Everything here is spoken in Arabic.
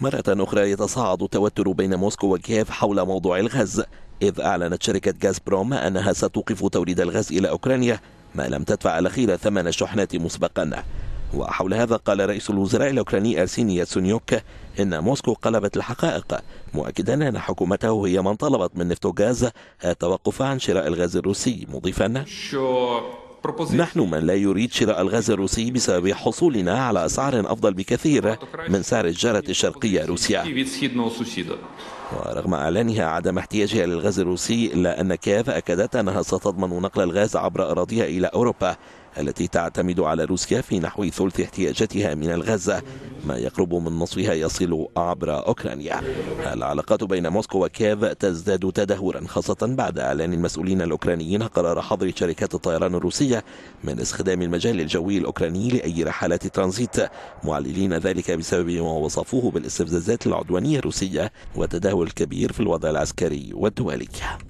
مرة أخرى يتصاعد التوتر بين موسكو وكييف حول موضوع الغاز إذ أعلنت شركة غازبروم أنها ستوقف توريد الغاز إلى أوكرانيا ما لم تدفع الأخير ثمن الشحنات مسبقا وحول هذا قال رئيس الوزراء الأوكراني أرسيني ياتسونيوك إن موسكو قلبت الحقائق مؤكدا أن حكومته هي من طلبت من غاز التوقف عن شراء الغاز الروسي مضيفا نحن من لا يريد شراء الغاز الروسي بسبب حصولنا على أسعار أفضل بكثير من سعر الجارة الشرقية روسيا ورغم إعلانها عدم احتياجها للغاز الروسي إلا أن كييف أكدت أنها ستضمن نقل الغاز عبر أراضيها إلى أوروبا التي تعتمد على روسيا في نحو ثلث احتياجاتها من الغاز ما يقرب من نصفها يصل عبر أوكرانيا العلاقات بين موسكو وكييف تزداد تدهورا خاصة بعد إعلان المسؤولين الأوكرانيين قرار حظر شركات الطيران الروسية من استخدام المجال الجوي الأوكراني لأي رحلات ترانزيت معللين ذلك بسبب ما وصفوه بالاستفزازات العدوانية الروسية والتدهور الكبير في الوضع العسكري والدولي